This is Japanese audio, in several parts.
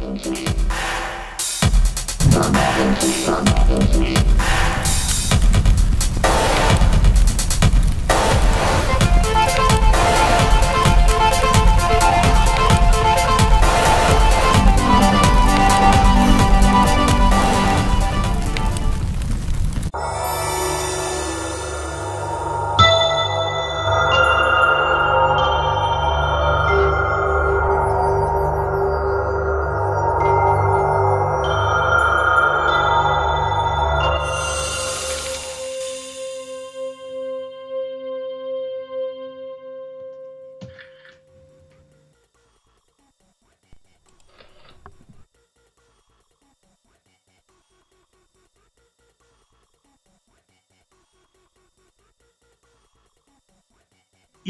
Thank you.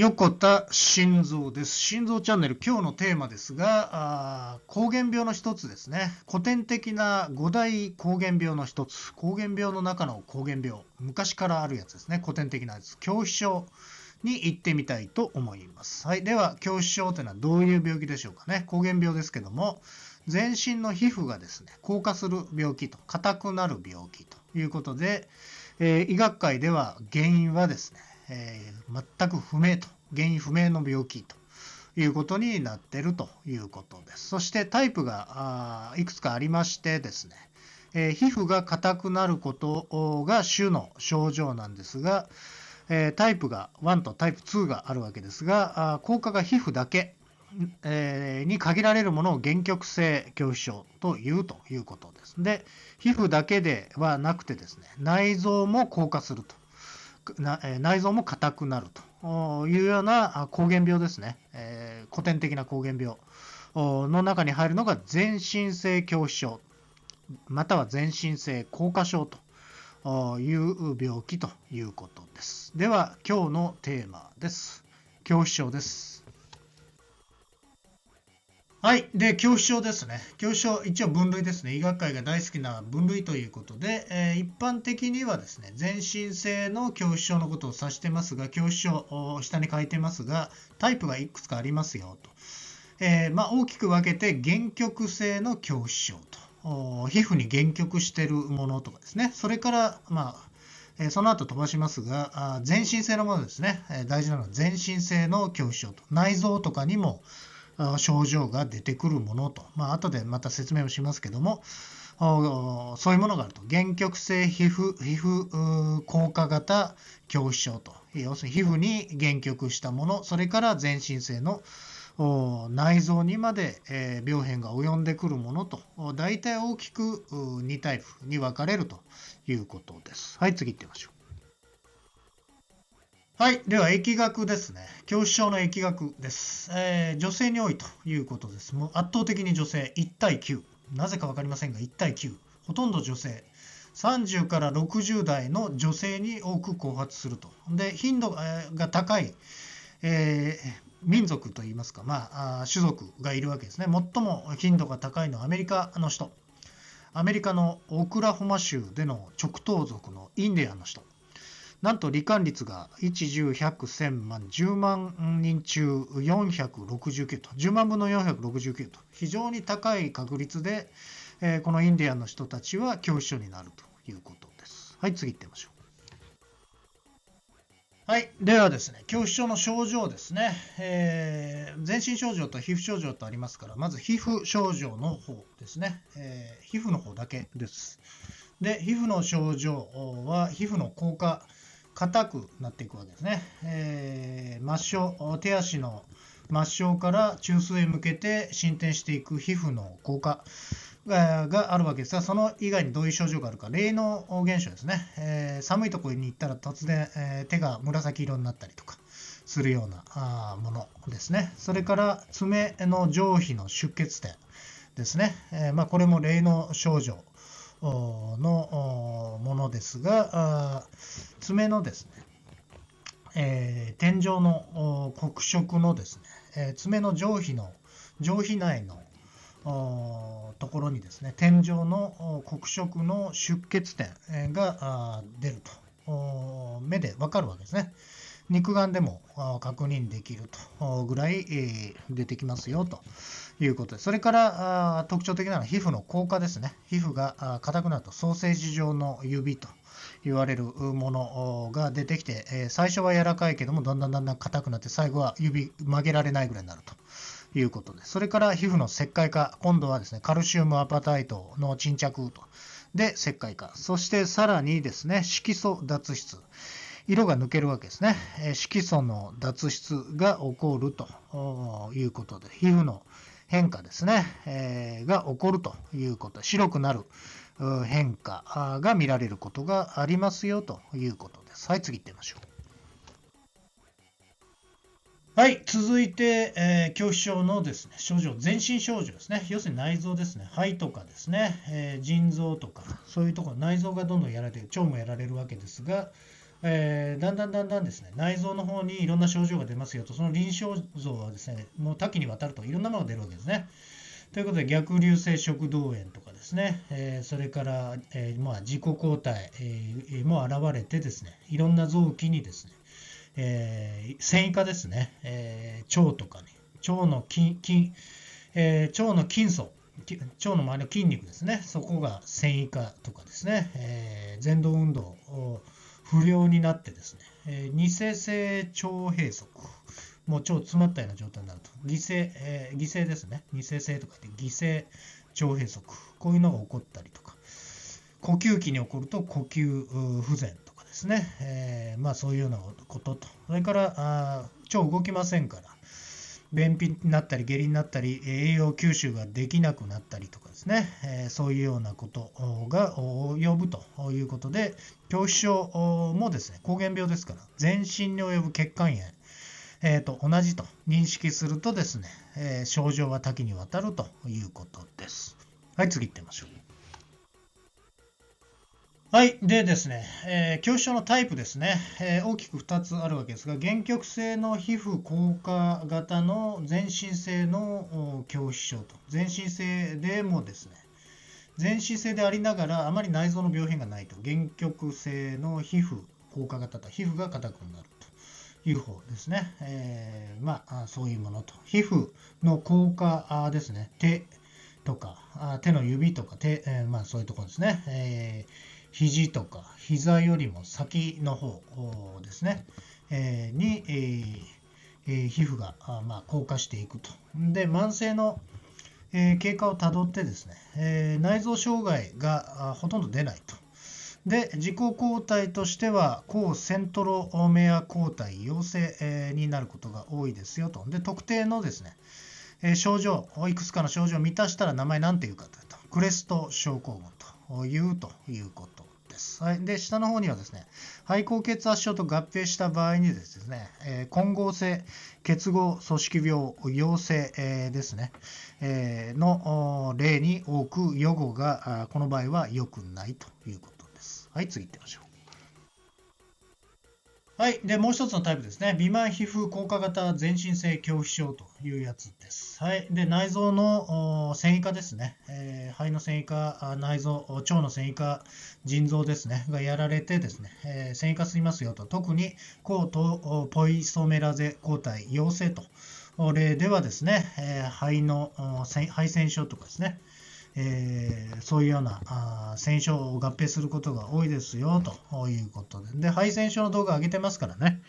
横田心臓です。心臓チャンネル、今日のテーマですが、あ膠原病の一つですね。古典的な5大膠原病の一つ。膠原病の中の膠原病。昔からあるやつですね。古典的なやつ。恐怖症に行ってみたいと思います。はい。では、恐怖症というのはどういう病気でしょうかね。膠原病ですけども、全身の皮膚がですね、硬化する病気と、硬くなる病気ということで、えー、医学界では原因はですね、えー、全く不明と、原因不明の病気ということになってるということです。そしてタイプがいくつかありましてですね、えー、皮膚が硬くなることが主の症状なんですが、えー、タイプが1とタイプ2があるわけですが、効果が皮膚だけ、えー、に限られるものを原曲性恐怖症というということです。で、皮膚だけではなくてですね、内臓も硬化すると。内臓も硬くなるというような膠原病ですね、えー、古典的な膠原病の中に入るのが全身性恐怖症または全身性硬化症という病気ということですでは今日のテーマです恐怖症ですはい。で、恐怖症ですね。恐怖症、一応分類ですね。医学界が大好きな分類ということで、えー、一般的にはですね、全身性の恐怖症のことを指してますが、恐怖症、下に書いてますが、タイプがいくつかありますよと。えー、まあ、大きく分けて、原曲性の恐怖症と。皮膚に原曲してるものとかですね。それから、まあ、えその後飛ばしますが、全身性のものですね、え大事なのは全身性の恐怖症と、内臓とかにも症状が出てくるものと、まあ後でまた説明をしますけども、そういうものがあると。原極性皮膚、皮膚硬化型恐怖症と。要するに皮膚に原曲したもの、それから全身性の内臓にまで、え病変が及んでくるものと、大体大きく2タイプに分かれるということです。はい、次行ってみましょう。はい。では、疫学ですね。恐怖症の疫学です、えー、女性に多いということです。もう圧倒的に女性、1対9。なぜか分かりませんが、1対9。ほとんど女性。30から60代の女性に多く後発すると。で、頻度が高い、えー、民族といいますか、まあ、種族がいるわけですね。最も頻度が高いのはアメリカの人。アメリカのオクラホマ州での直頭族のインディアンの人。なんと罹患率が1、10、100、1000万、10万人中469と、10万分の469と、非常に高い確率で、えー、このインディアンの人たちは恐怖症になるということです。はい、次行ってみましょう。はい。ではですね、恐怖症の症状ですね。えー、全身症状と皮膚症状とありますから、まず皮膚症状の方ですね。えー、皮膚の方だけです。で、皮膚の症状は、皮膚の硬化、硬くなっていくわけですね。えー、末梢、手足の末梢から中枢へ向けて進展していく皮膚の硬化があるわけですが、その以外にどういう症状があるか、霊能現象ですね。えー、寒いところに行ったら突然、えー、手が紫色になったりとか。するようなあものですね。それから爪の上皮の出血点ですね。えー、まあ、これも霊能症状のものですが、爪のですね、えー、天井の黒色のですね、えー、爪の上皮の上皮内のところにですね天井の黒色の出血点が出ると目でわかるわけですね肉眼でも確認できるとぐらい出てきますよということでそれから特徴的なのは皮膚の硬化ですね皮膚が硬くなるとソーセージ状の指と言われるものが出てきて、え最初は柔らかいけどもだんだんだんだん硬くなって最後は指曲げられないぐらいになると。いうことでそれから皮膚の石灰化今度はですねカルシウムアパタイトの沈着とで石灰化そしてさらにですね色素脱出色が抜けるわけですね色素の脱出が起こるということで皮膚の変化ですね、えー、が起こるということ、白くなる変化が見られることがありますよということです。はい、次行ってみましょう。はい、続いて、えー、恐症のですね、症状、全身症状ですね。要するに内臓ですね、肺とかですね、えー、腎臓とか、そういうところ、内臓がどんどんやられて、腸もやられるわけですが、えー、だんだんだんだんですね内臓の方にいろんな症状が出ますよとその臨床像はですねもう多岐にわたるといろんなものが出るわけですね。ということで逆流性食道炎とかですね、えー、それから、えー、まあ、自己抗体、えも現れてですねいろんな臓器にですね、え線維化ですね、え腸とかね腸の筋筋、え腸の筋層腸の周りの筋肉ですねそこが線維化とかですね、えー、動運動不良になってですね、えー、性腸閉塞、もう腸詰まったような状態になると、犠牲、えー、犠牲ですね、偽性とかって犠牲腸閉塞、こういうのが起こったりとか、呼吸器に起こると呼吸不全とかですね、えー、まあそういうようなことと、それからあ腸動きませんから、便秘になったり下痢になったり栄養吸収ができなくなったりとかですね、えそういうようなことが及ぶということで恐怖症もですね膠原病ですから全身に及ぶ血管炎えと同じと認識するとですね、え症状は多岐にわたるということです。はい、次行ってみましょう。はい。でですね、えー、恐怖症のタイプですね、えー、大きく2つあるわけですが、原曲性の皮膚硬化型の全身性の恐怖症と、全身性でもですね、全身性でありながら、あまり内臓の病変がないと、原曲性の皮膚硬化型と、皮膚が硬くなるという方ですね、えー、まあ、そういうものと、皮膚の硬化ですね、手とか、手の指とか手、えまあ、そういうところですね。えー肘とか膝よりも先の方ですね、えー、に、えーえー、皮膚があ、まあ、硬化していくと。で慢性の、えー、経過をたどってですね、えー、内臓障害がほとんど出ないと。で自己抗体としては抗セントロメア抗体陽性、えー、になることが多いですよと。で特定のですね、えー、症状いくつかの症状を満たしたら名前何ていうかというとクレスト症候群いうということです。はい、で下の方にはですね肺高血圧症と合併した場合にですね、えー、混合性結合組織病陽性、えー、ですね、えー、の例に多く予後がこの場合は良くないということです。はい次行ってみましょう。はい。で、もう一つのタイプですね。美慢皮膚硬化型全身性恐怖症というやつです。はい。で、内臓の繊維化ですね、えー、肺の繊維化、内臓、腸の繊維化、腎臓ですね。がやられてですね、えー、繊維化しますよと。特に抗トポイソメラゼ抗体陽性と。例ではですね、えー、肺の肺腺症とかですね。えー、そういうようなあ戦症を合併することが多いですよということで、で敗戦症の動画上げてますからね、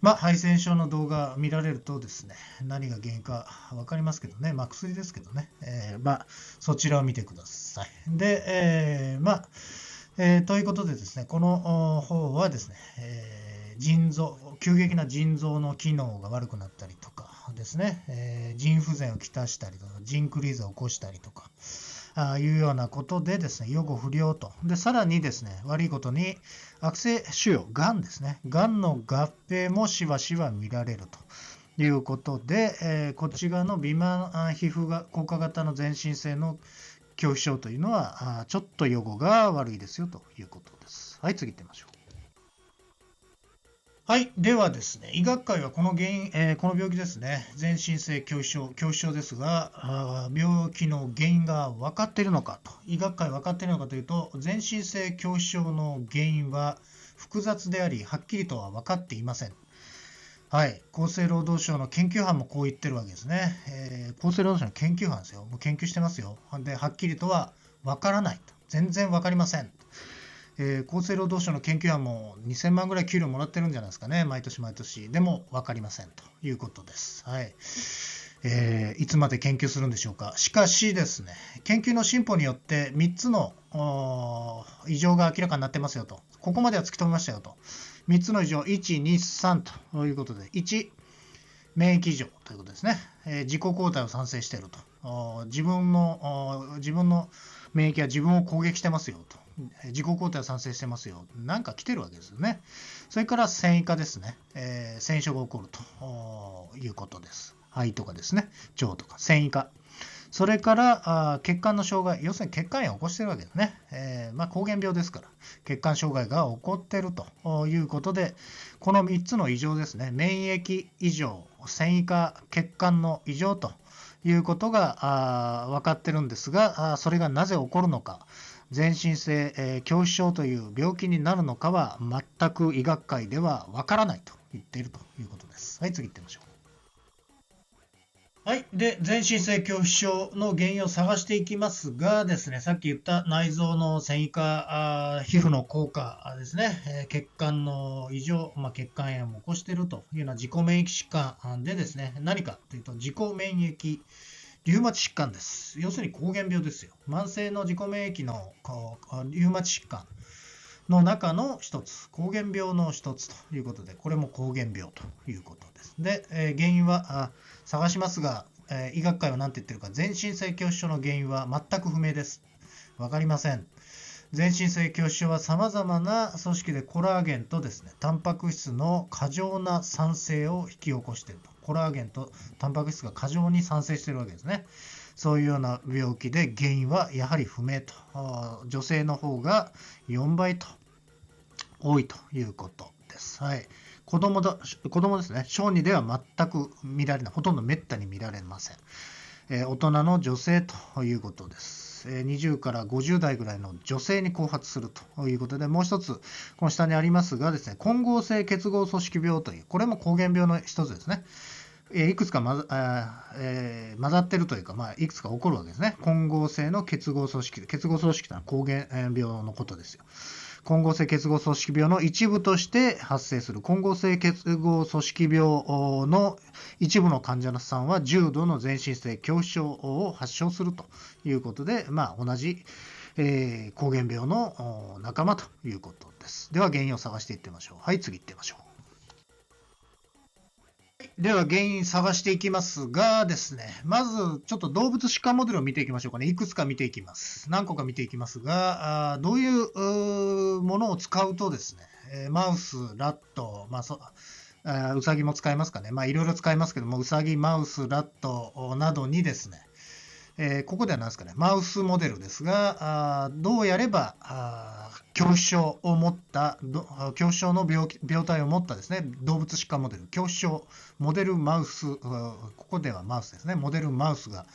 まあ、敗腺症の動画見られるとですね、何が原因か分かりますけどね、まあ、薬ですけどね、えー、まあ、そちらを見てください。で、えー、まあ、えー、ということでですね、この方はですね、えー、腎臓、急激な腎臓の機能が悪くなったりとかですね、えー、腎不全をきたしたりとか、腎クリーズを起こしたりとか、いうようなことでですね、予後不良と。で、さらにですね、悪いことに悪性腫瘍、がんですね、がんの合併もしばしば見られると。いうことで、えー、こっち側の微慢皮膚が硬化型の全身性の恐怖症というのは、あちょっと予後が悪いですよということです。はい、次行ってみましょう。はい。ではですね、医学界はこの原因、えー、この病気ですね、全身性恐怖症、恐怖症ですがあ、病気の原因が分かっているのかと、医学界分かっているのかというと、全身性恐怖症の原因は複雑であり、はっきりとは分かっていません。はい、厚生労働省の研究班もこう言ってるわけですね。えー、厚生労働省の研究班ですよ。もう研究してますよ。で、はっきりとは分からないと。全然分かりません。えー、厚生労働省の研究員はもう2000万ぐらい給料もらってるんじゃないですかね、毎年毎年。でも分かりませんということです。はい。えー、いつまで研究するんでしょうか。しかしですね、研究の進歩によって3つの異常が明らかになってますよと。ここまでは突き止めましたよと。3つの異常、1、2、3ということで、1、免疫異常ということですね。えー、自己抗体を産生していると。自分の自分の免疫は自分を攻撃してますよと。自己肯定は賛成してますよ。なんか来てるわけですよね。それから線維化ですね。えー、炎症が起こるということです。肺とかですね、腸とか線維化。それからあ血管の障害、要するに血管炎を起こしてるわけですね。えー、まあ、膠原病ですから、血管障害が起こってるということで、この3つの異常ですね、免疫異常、線維化、血管の異常ということが分かってるんですが、それがなぜ起こるのか。全身性、えー、恐怖症という病気になるのかは全く医学界ではわからないと言っているということです。はい、次行ってみましょう。はい。で、全身性恐怖症の原因を探していきますがですね、さっき言った内臓の繊維化、皮膚の硬化ですね、えー、血管の異常、まあ、血管炎を起こしているというような自己免疫疾患でですね、何かというと自己免疫リウマチ疾患です。要するに膠原病ですよ。慢性の自己免疫のリウマチ疾患の中の一つ、膠原病の一つということで、これも膠原病ということです。で、えー、原因は探しますが、えー、医学界は何て言ってるか、全身性恐怖症の原因は全く不明です。わかりません。全身性恐怖症はさまざまな組織でコラーゲンとですね、タンパク質の過剰な酸性を引き起こしていると。コラーゲンとタンパク質が過剰に産生してるわけですね。そういうような病気で原因はやはり不明と。女性の方が4倍と多いということです。はい。子供だ、子供ですね。小児では全く見られない。ほとんど滅多に見られません。えー、大人の女性ということです。え20から50代ぐらいの女性に後発するということで、もう一つ、この下にありますがですね、混合性結合組織病という、これも膠原病の一つですね。いくつか混ざ,、え混ざってるというか、まあ、いくつか起こるわけですね。混合性の結合組織。結合組織というのは抗原病のことですよ。混合性結合組織病の一部として発生する混合性結合組織病の一部の患者さんは重度の全身性恐怖症を発症するということで、まあ、同じ、えー、抗原病の仲間ということです。では原因を探していってみましょう。はい、次いってみましょう。では原因探していきますがですね、まずちょっと動物疾患モデルを見ていきましょうかね。いくつか見ていきます。何個か見ていきますが、あどういうものを使うとですね、マウス、ラット、まあそあウサギも使いますかね。まあいろいろ使いますけども、ウサギ、マウス、ラットなどにですね、えー、ここでは何ですかね、マウスモデルですが、あどうやればあ恐怖症を持った恐怖症の病病態を持ったですね動物疾患モデル恐怖症モデルマウスここではマウスですねモデルマウスが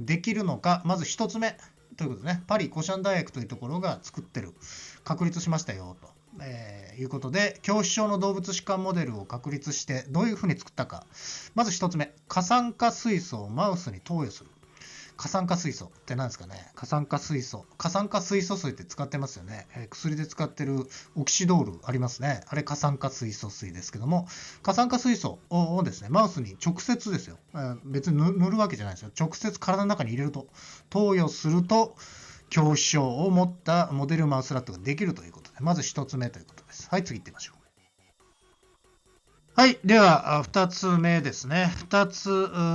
できるのかまず1つ目ということでねパリ・コシャン大学というところが作ってる確立しましたよと、えー、いうことで恐怖症の動物疾患モデルを確立してどういうふうに作ったかまず1つ目過酸化水素をマウスに投与する過酸化水素って何ですかね過酸化水素。過酸化水素水って使ってますよね。えー、薬で使ってるオキシドールありますね。あれ過酸化水素水ですけども、過酸化水素をですね、マウスに直接ですよ。えー、別に塗るわけじゃないですよ。直接体の中に入れると、投与すると、恐怖症を持ったモデルマウスラットができるということで、まず1つ目ということです。はい、次行ってみましょう。はい。では、二つ目ですね。二つ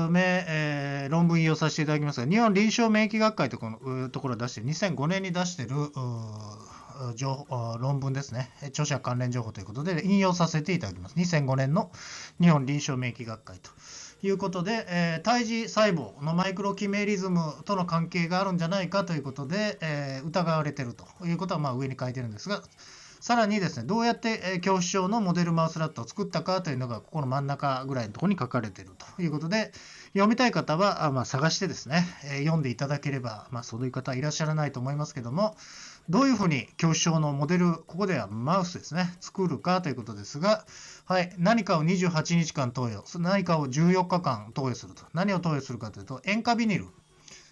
目、えー、論文引用させていただきますが、日本臨床免疫学会とこのところを出して、2005年に出してる情論文ですね。著者関連情報ということで、引用させていただきます。2005年の日本臨床免疫学会と。いうことで、えー、胎児細胞のマイクロキメリズムとの関係があるんじゃないかということで、えー、疑われているということはまあ上に書いてるんですが、さらにですね、どうやって恐怖症のモデルマウスラットを作ったかというのが、ここの真ん中ぐらいのところに書かれているということで、読みたい方は、まあ、探してですね、読んでいただければ、まあ、そういう方はいらっしゃらないと思いますけども、どういうふうに恐怖症のモデル、ここではマウスですね、作るかということですが、はい、何かを28日間投与、何かを14日間投与すると。何を投与するかというと、塩化ビニル。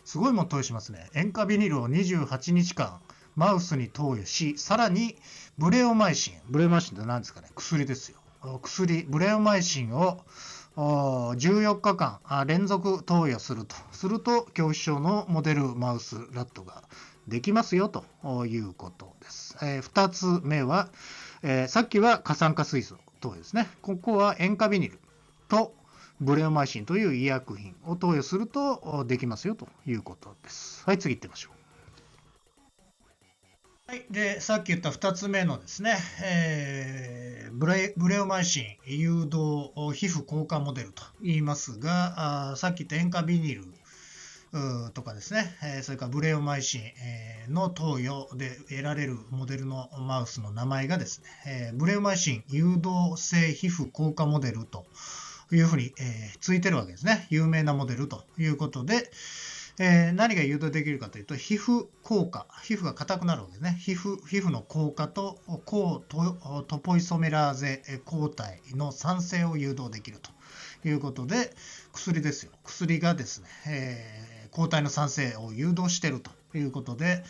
すごいもの投与しますね。塩化ビニルを28日間マウスに投与し、さらにブレオマイシン、ブレオマイシンって何ですかね、薬ですよ。薬、ブレオマイシンを14日間連続投与すると。すると、恐怖症のモデルマウスラットができますよということです。え2つ目は、えさっきは過酸化水素投与ですね。ここは塩化ビニルとブレオマイシンという医薬品を投与するとできますよということです。はい、次行ってみましょう。はい、でさっき言った2つ目のですね、えー、ブレブレオマイシン誘導皮膚硬化モデルと言いますがあさっき言った塩化ビニルとかですね、えそれからブレオマイシンの投与で得られるモデルのマウスの名前がですね、えブレオマイシン誘導性皮膚硬化モデルというふうに、えついてるわけですね。有名なモデルということで、えー、何が誘導できるかというと、皮膚硬化。皮膚が硬くなるわけですね。皮膚、皮膚の硬化と、抗トポイソメラーゼ抗体の酸性を誘導できるということで、薬ですよ。薬がですね、えー、抗体の酸性を誘導しているということで、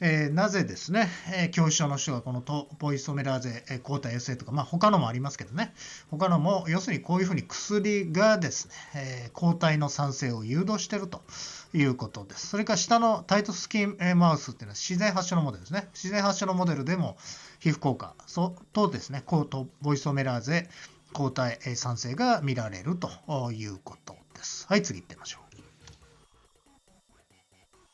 えー、なぜですね、えー、教師長の人がこのトポイソメラーゼ、えー、抗体衛生とか、まあ、他のもありますけどね、他のも、要するにこういうふうに薬がですね、え抗体の産生を誘導しているということです。それから下のタイトスキン、えマウスっていうのは自然発症のモデルですね。自然発症のモデルでも皮膚効果とですね、抗トポイソメラーゼ抗体産生が見られるということです。はい、次行ってみましょう。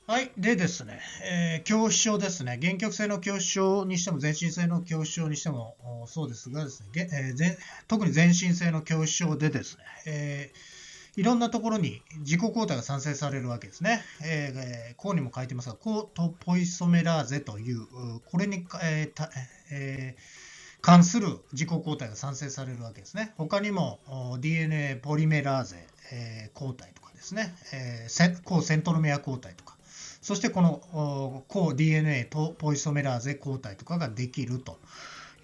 はい。でですね、えー、恐怖症ですね。原曲性の恐怖症にしても、全身性の恐怖症にしても、そうですがですね、えー、特に全身性の恐怖症でですね、えー、いろんなところに自己抗体が産生されるわけですね。えー、こうにも書いてますが、ートポイソメラーゼという、これに、えーえー、関する自己抗体が産生されるわけですね。他にも DNA ポリメラーゼ、えー、抗体とかですね、えー、抗セントロメア抗体とか、そしてこの抗 DNA とポイソメラーゼ抗体とかができると。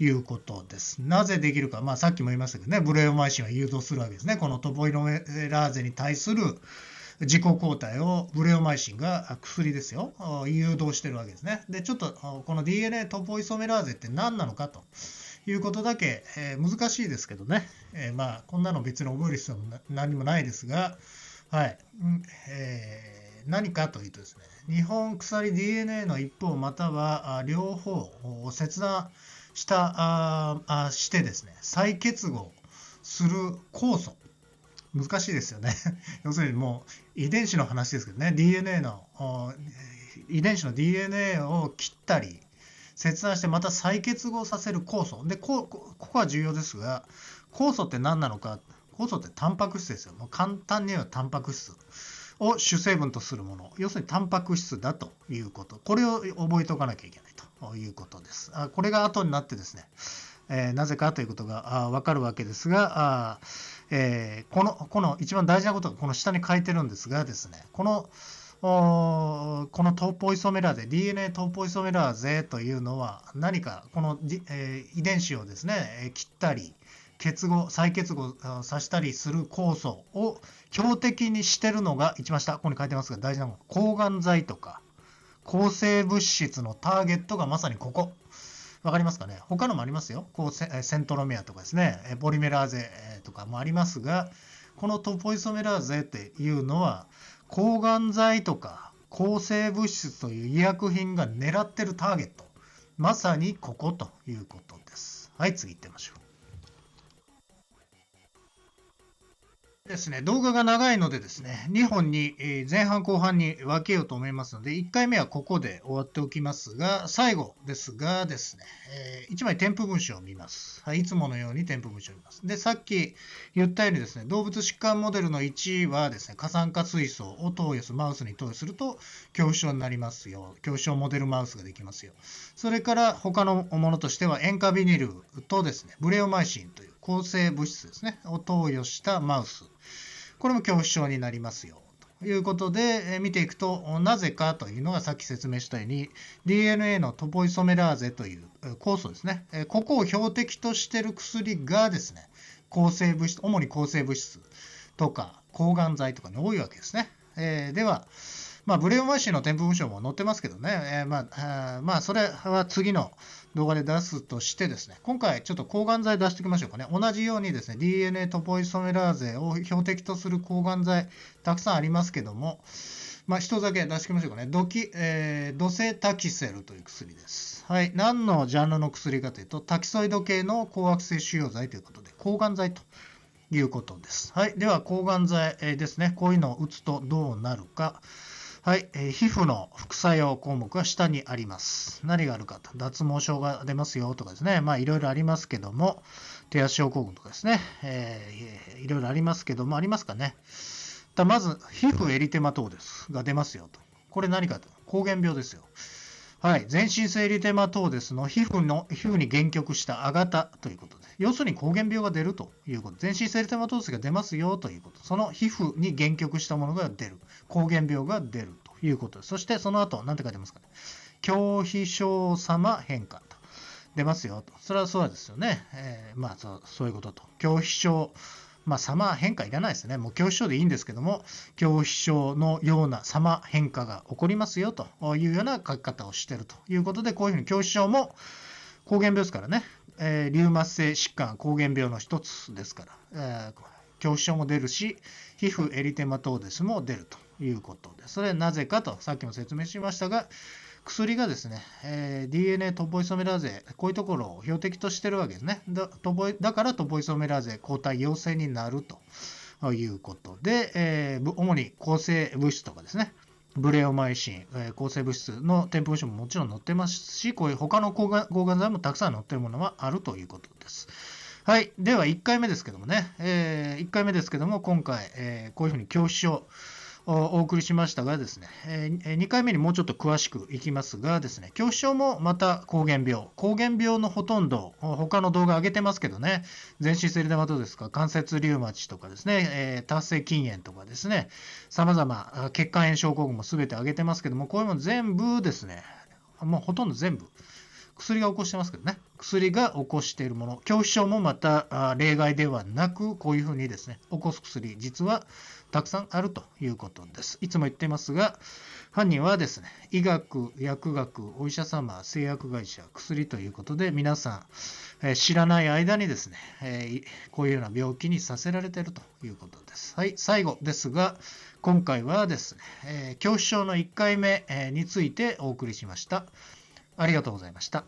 いうことです。なぜできるか、まあ、さっきも言いましたけどね、ブレオマイシンは誘導するわけですね。このトポイロメラーゼに対する自己抗体をブレオマイシンが薬ですよ、誘導してるわけですね。で、ちょっとこの DNA トポイソメラーゼって何なのかと。いうことだけ、えー、難しいですけどね、えー、まあこんなの別に覚える必要も何もないですが、はい、うん、えー何かというとですね、日本鎖 DNA の一方または両方を切断したああしてですね、再結合する酵素。難しいですよね。要するにもう遺伝子の話ですけどね、DNA の、遺伝子の DNA を切ったり、切断してまた再結合させる酵素。で、こここは重要ですが、酵素って何なのか、酵素ってタンパク質ですよ。もう簡単に言えばタンパク質。を主成分とするもの、要するにタンパク質だということ、これを覚えておかなきゃいけないということです。これが後になってですね、えー、なぜかということがわかるわけですが、あえー、この、この一番大事なことがこの下に書いてるんですがですね、この、このトーポイソメラーゼ、DNA トーポイソメラーゼというのは何かこの、えー、遺伝子をですね、切ったり、結合、再結合させたりする酵素を標的にしてるのが、一番下、ここに書いてますが、大事なのが、抗がん剤とか、抗生物質のターゲットがまさにここ。わかりますかね他のもありますよ。こうセントロメアとかですね、ポリメラーゼとかもありますが、このトポイソメラーゼっていうのは、抗がん剤とか抗生物質という医薬品が狙ってるターゲット。まさにここということです。はい、次行ってみましょう。ですね、動画が長いのでですね、2本に、え前半後半に分けようと思いますので、1回目はここで終わっておきますが、最後ですがですね、え1枚添付文章を見ます。はい、いつものように添付文章を見ます。で、さっき言ったようにですね、動物疾患モデルの1はですね、過酸化水素を投与する、マウスに投与すると、恐怖症になりますよ。恐怖症モデルマウスができますよ。それから他のものとしては、塩化ビニルとですね、ブレオマイシンという抗生物質ですね、を投与したマウス。これも恐怖症になりますよ。ということで、え見ていくと、なぜかというのがさっき説明したように、DNA のトポイソメラーゼという酵素ですね。えここを標的としてる薬がですね、抗生物質、主に抗生物質とか抗がん剤とかに多いわけですね。えー、では、まあ、ブレインワシーの添付文章も載ってますけどね、えー、まあ、まあ、それは次の動画で出すとしてですね、今回ちょっと抗がん剤出しておきましょうかね。同じようにですね、DNA トポイソメラーゼを標的とする抗がん剤、たくさんありますけども、まあ、一つだけ出しておきましょうかね。ドキ、えー、ドセタキセルという薬です。はい。何のジャンルの薬かというと、タキソイド系の抗悪性腫瘍剤ということで、抗がん剤ということです。はい。では、抗がん剤ですね。こういうのを打つとどうなるか。はい、えー、皮膚の副作用項目が下にあります。何があるかと、脱毛症が出ますよとかですね、まあいろいろありますけども、手足症候群とかですね、えー、いろいろありますけども、ありますかね。だまず、皮膚エリテマ等ですが出ますよと。これ何かと、膠原病ですよ。はい、全身生理テマ等ですの皮膚の皮膚に限局したあがたということです。要するに膠原病が出るということ。全身生理テマ等でが出ますよということ。その皮膚に限局したものが出る。膠原病が出るということです。そしてその後、何て書いてますかね。強皮症様変化と。出ますよと。それはそうですよね。えー、まあそういうことと。強皮症まあ、様変化いらないですね。もう恐怖症でいいんですけども、恐怖症のような様変化が起こりますよというような書き方をしてるということで、こういうふうに恐怖症も膠原病ですからね、えー、リウマチ性疾患、膠原病の一つですから、えー、恐怖症も出るし、皮膚エリテマトーデスも出るということです。それはなぜかと、さっきも説明しましたが、薬がですね、えー、DNA トポイソメラーゼ、こういうところを標的としてるわけですね。だトイだからトポイソメラーゼ抗体陽性になるということで、えー、主に抗生物質とかですね、ブレオマイシン、えー、抗生物質の添付物ももちろん載ってますし、こういう他の抗が抗がん剤もたくさん載ってるものはあるということです。はい。では、1回目ですけどもね、えー、1回目ですけども、今回、えー、こういうふうに教師をお送りしましたがですね、2回目にもうちょっと詳しくいきますがですね、恐怖症もまた膠原病。膠原病のほとんど、他の動画上げてますけどね、全身セリ玉とですか、関節リウマチとかですね、達成筋炎とかですね、様々、血管炎症候群も全て上げてますけども、こういうの全部ですね、もうほとんど全部。薬が起こしてますけどね、薬が起こしているもの、恐怖症もまた例外ではなく、こういうふうにですね、起こす薬、実はたくさんあるということです。いつも言ってますが、犯人はですね、医学、薬学、お医者様、製薬会社、薬ということで、皆さん、え知らない間にですね、えこういうような病気にさせられているということです。はい、最後ですが、今回はですね、え恐怖症の1回目についてお送りしました。ありがとうございました。